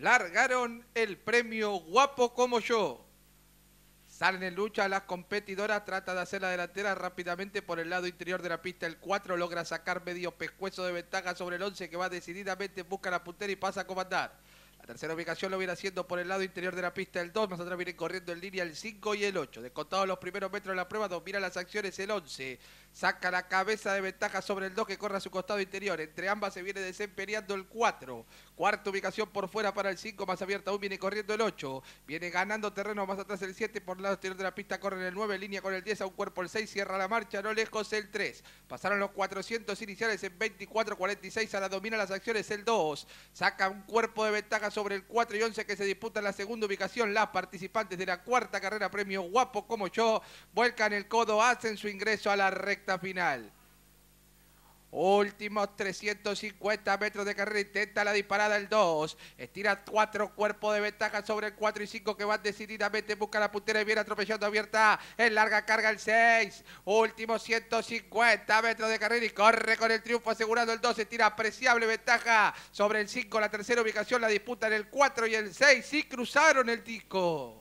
largaron el premio Guapo como yo. Salen en lucha las competidoras, trata de hacer la delantera rápidamente por el lado interior de la pista. El 4 logra sacar medio pescuezo de ventaja sobre el 11 que va decididamente, busca la puntera y pasa a comandar. La tercera ubicación lo viene haciendo por el lado interior de la pista el 2, más atrás viene corriendo en línea el 5 y el 8. Descontados los primeros metros de la prueba, domina las acciones el 11. Saca la cabeza de ventaja sobre el 2 que corre a su costado interior. Entre ambas se viene desempeñando el 4. Cuarta ubicación por fuera para el 5, más abierta aún viene corriendo el 8. Viene ganando terreno más atrás el 7, por el lado exterior de la pista corre el 9, línea con el 10, a un cuerpo el 6, cierra la marcha, no lejos el 3. Pasaron los 400 iniciales en 24-46, a la domina las acciones el 2. Saca un cuerpo de ventaja sobre el 4 y 11 que se disputa en la segunda ubicación. Las participantes de la cuarta carrera premio Guapo como yo vuelcan el codo, hacen su ingreso a la recta final. Últimos 350 metros de carrera. Intenta la disparada el 2. Estira cuatro cuerpos de ventaja sobre el 4 y 5 que van decididamente. Busca la puntera y viene atropellando abierta. En larga carga el 6. Últimos 150 metros de carrera y corre con el triunfo asegurando el 2. Estira apreciable ventaja sobre el 5. La tercera ubicación la disputa en el 4 y el 6. Sí cruzaron el disco.